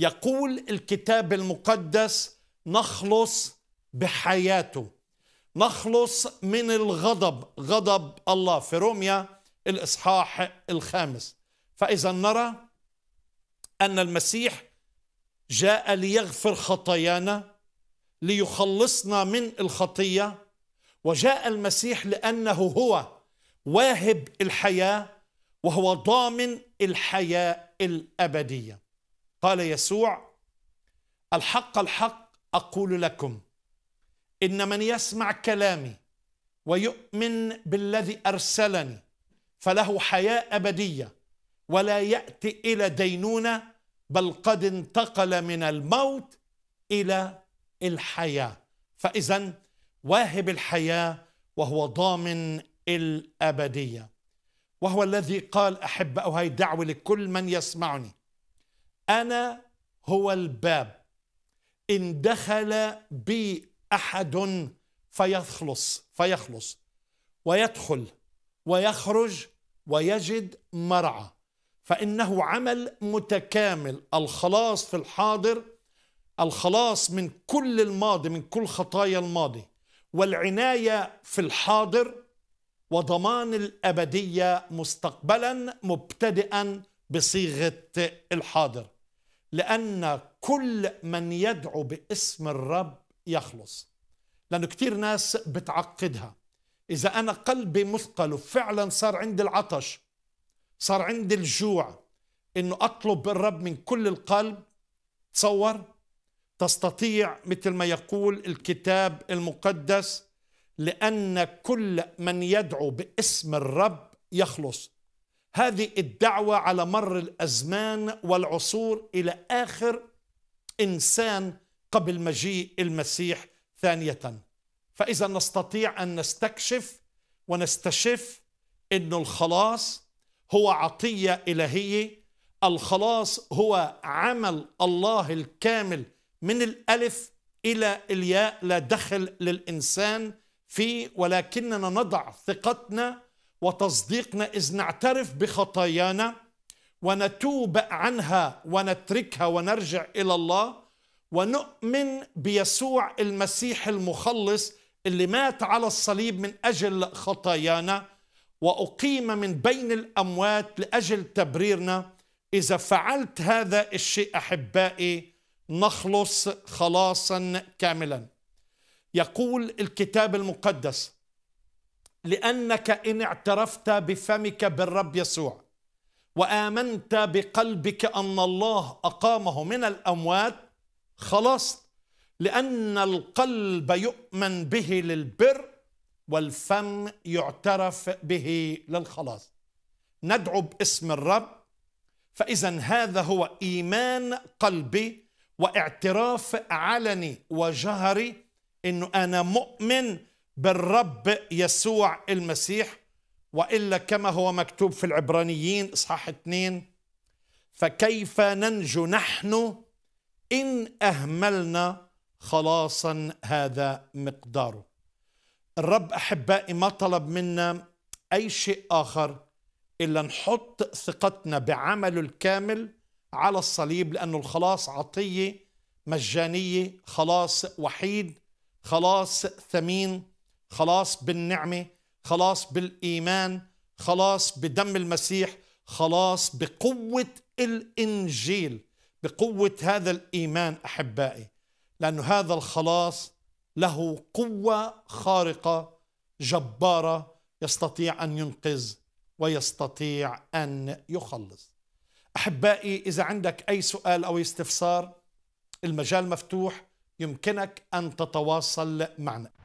يقول الكتاب المقدس نخلص بحياته نخلص من الغضب غضب الله في روميا الاصحاح الخامس فاذا نرى ان المسيح جاء ليغفر خطايانا ليخلصنا من الخطيه وجاء المسيح لانه هو واهب الحياه وهو ضامن الحياه الابديه قال يسوع الحق الحق اقول لكم ان من يسمع كلامي ويؤمن بالذي ارسلني فله حياه ابديه ولا ياتي الى دينونه بل قد انتقل من الموت الى الحياه فاذا واهب الحياه وهو ضامن الابديه وهو الذي قال هاي دعوه لكل من يسمعني أنا هو الباب إن دخل بي أحد فيخلص فيخلص ويدخل ويخرج ويجد مرعى فإنه عمل متكامل الخلاص في الحاضر الخلاص من كل الماضي من كل خطايا الماضي والعناية في الحاضر وضمان الأبدية مستقبلا مبتدئا بصيغة الحاضر لأن كل من يدعو باسم الرب يخلص لأنه كتير ناس بتعقدها إذا أنا قلبي مثقل وفعلا صار عندي العطش صار عندي الجوع إنه أطلب الرب من كل القلب تصور تستطيع مثل ما يقول الكتاب المقدس لأن كل من يدعو باسم الرب يخلص هذه الدعوة على مر الأزمان والعصور إلى آخر إنسان قبل مجيء المسيح ثانية فإذا نستطيع أن نستكشف ونستشف أن الخلاص هو عطية إلهية الخلاص هو عمل الله الكامل من الألف إلى الياء لا دخل للإنسان فيه ولكننا نضع ثقتنا وتصديقنا إذ نعترف بخطايانا ونتوب عنها ونتركها ونرجع إلى الله ونؤمن بيسوع المسيح المخلص اللي مات على الصليب من أجل خطايانا وأقيم من بين الأموات لأجل تبريرنا إذا فعلت هذا الشيء أحبائي نخلص خلاصا كاملا يقول الكتاب المقدس لأنك إن اعترفت بفمك بالرب يسوع وآمنت بقلبك أن الله أقامه من الأموات خلصت لأن القلب يؤمن به للبر والفم يعترف به للخلاص ندعو باسم الرب فإذا هذا هو إيمان قلبي واعتراف علني وجهري أنه أنا مؤمن بالرب يسوع المسيح والا كما هو مكتوب في العبرانيين اصحاح 2 فكيف ننجو نحن ان اهملنا خلاصا هذا مقداره الرب احبائي ما طلب منا اي شيء اخر الا نحط ثقتنا بعمله الكامل على الصليب لانه الخلاص عطيه مجانيه خلاص وحيد خلاص ثمين خلاص بالنعمه خلاص بالايمان خلاص بدم المسيح خلاص بقوه الانجيل بقوه هذا الايمان احبائي لأن هذا الخلاص له قوه خارقه جباره يستطيع ان ينقذ ويستطيع ان يخلص احبائي اذا عندك اي سؤال او استفسار المجال مفتوح يمكنك ان تتواصل معنا